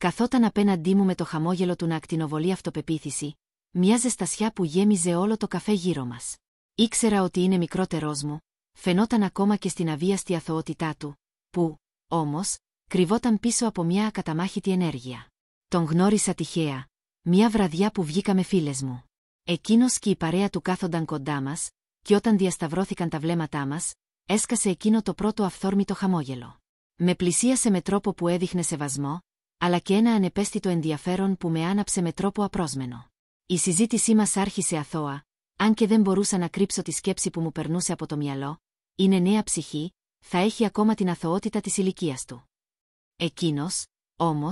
καθόταν απέναντί μου με το χαμόγελο του να ακτινοβολεί αυτοπεποίθηση, μια ζεστασιά που γέμιζε όλο το καφέ γύρω μας. Ήξερα ότι είναι μικρότερός μου, φαινόταν ακόμα και στην αβίαστη αθωότητά του, που, Όμως κρυβόταν πίσω από μια ακαταμάχητη ενέργεια. Τον γνώρισα τυχαία, μια βραδιά που βγήκαμε φίλες μου. Εκείνος και η παρέα του κάθονταν κοντά μας, και όταν διασταυρώθηκαν τα βλέμματά μας, έσκασε εκείνο το πρώτο αυθόρμητο χαμόγελο. Με πλησίασε με τρόπο που έδειχνε σεβασμό, αλλά και ένα ανεπαίσθητο ενδιαφέρον που με άναψε με τρόπο απρόσμενο. Η συζήτησή μας άρχισε αθώα, αν και δεν μπορούσα να κρύψω τη σκέψη που μου περνούσε από το μυαλό, είναι νέα ψυχή, θα έχει ακόμα την αθωότητα της ηλικίας του. Εκείνος, όμως,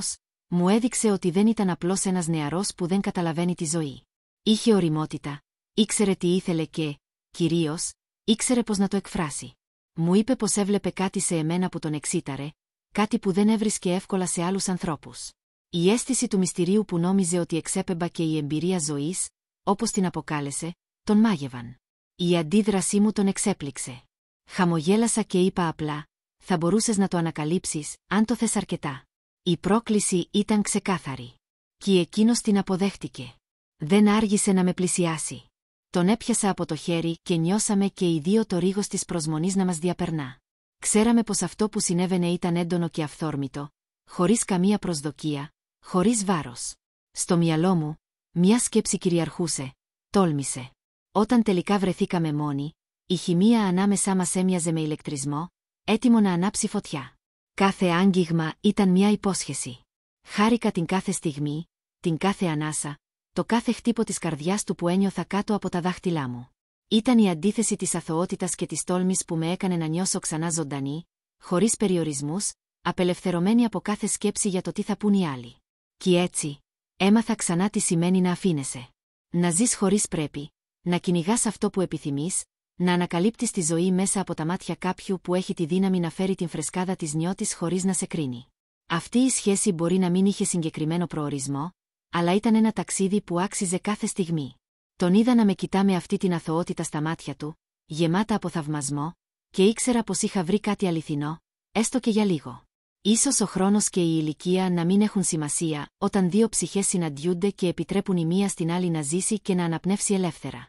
μου έδειξε ότι δεν ήταν απλώς ένας νεαρός που δεν καταλαβαίνει τη ζωή. Είχε οριμότητα, ήξερε τι ήθελε και, κυρίως, ήξερε πώς να το εκφράσει. Μου είπε πως έβλεπε κάτι σε εμένα που τον εξήταρε, κάτι που δεν έβρισκε εύκολα σε άλλους ανθρώπους. Η αίσθηση του μυστηρίου που νόμιζε ότι εξέπεμπα και η εμπειρία ζωής, όπως την αποκάλεσε, τον μάγευαν. Η αντίδρασή μου τον εξέπληξε. Χαμογέλασα και είπα απλά, θα μπορούσες να το ανακαλύψεις, αν το θες αρκετά. Η πρόκληση ήταν ξεκάθαρη. Και εκείνος την αποδέχτηκε. Δεν άργησε να με πλησιάσει. Τον έπιασα από το χέρι και νιώσαμε και οι δύο το ρίγος της προσμονής να μας διαπερνά. Ξέραμε πως αυτό που συνέβαινε ήταν έντονο και αυθόρμητο, χωρίς καμία προσδοκία, χωρίς βάρος. Στο μυαλό μου, μια σκέψη κυριαρχούσε, τόλμησε. Όταν τελικά βρεθήκαμε μόνοι, η χημεία ανάμεσά μας έμοιαζε με ηλεκτρισμό, έτοιμο να ανάψει φωτιά. Κάθε άγγιγμα ήταν μια υπόσχεση. Χάρηκα την κάθε στιγμή, την κάθε ανάσα, το κάθε χτύπο της καρδιάς του που ένιωθα κάτω από τα δάχτυλά μου. Ήταν η αντίθεση της αθωότητας και της τόλμης που με έκανε να νιώσω ξανά ζωντανή, χωρίς περιορισμούς, απελευθερωμένη από κάθε σκέψη για το τι θα πούν οι άλλοι. Κι έτσι, έμαθα ξανά τι σημαίνει να αφήνεσαι. Να ζεις χωρίς πρέπει, να κυνηγάς αυτό που επιθυμείς, να ανακαλύπτεις τη ζωή μέσα από τα μάτια κάποιου που έχει τη δύναμη να φέρει την φρεσκάδα της νιώτης χωρίς να σε κρίνει. Αυτή η σχέση μπορεί να μην είχε συγκεκριμένο προορισμό, αλλά ήταν ένα ταξίδι που άξιζε κάθε στιγμή τον είδα να με κοιτά με αυτή την αθωότητα στα μάτια του, γεμάτα από θαυμασμό, και ήξερα πως είχα βρει κάτι αληθινό, έστω και για λίγο. Ίσως ο χρόνος και η ηλικία να μην έχουν σημασία όταν δύο ψυχές συναντιούνται και επιτρέπουν η μία στην άλλη να ζήσει και να αναπνεύσει ελεύθερα.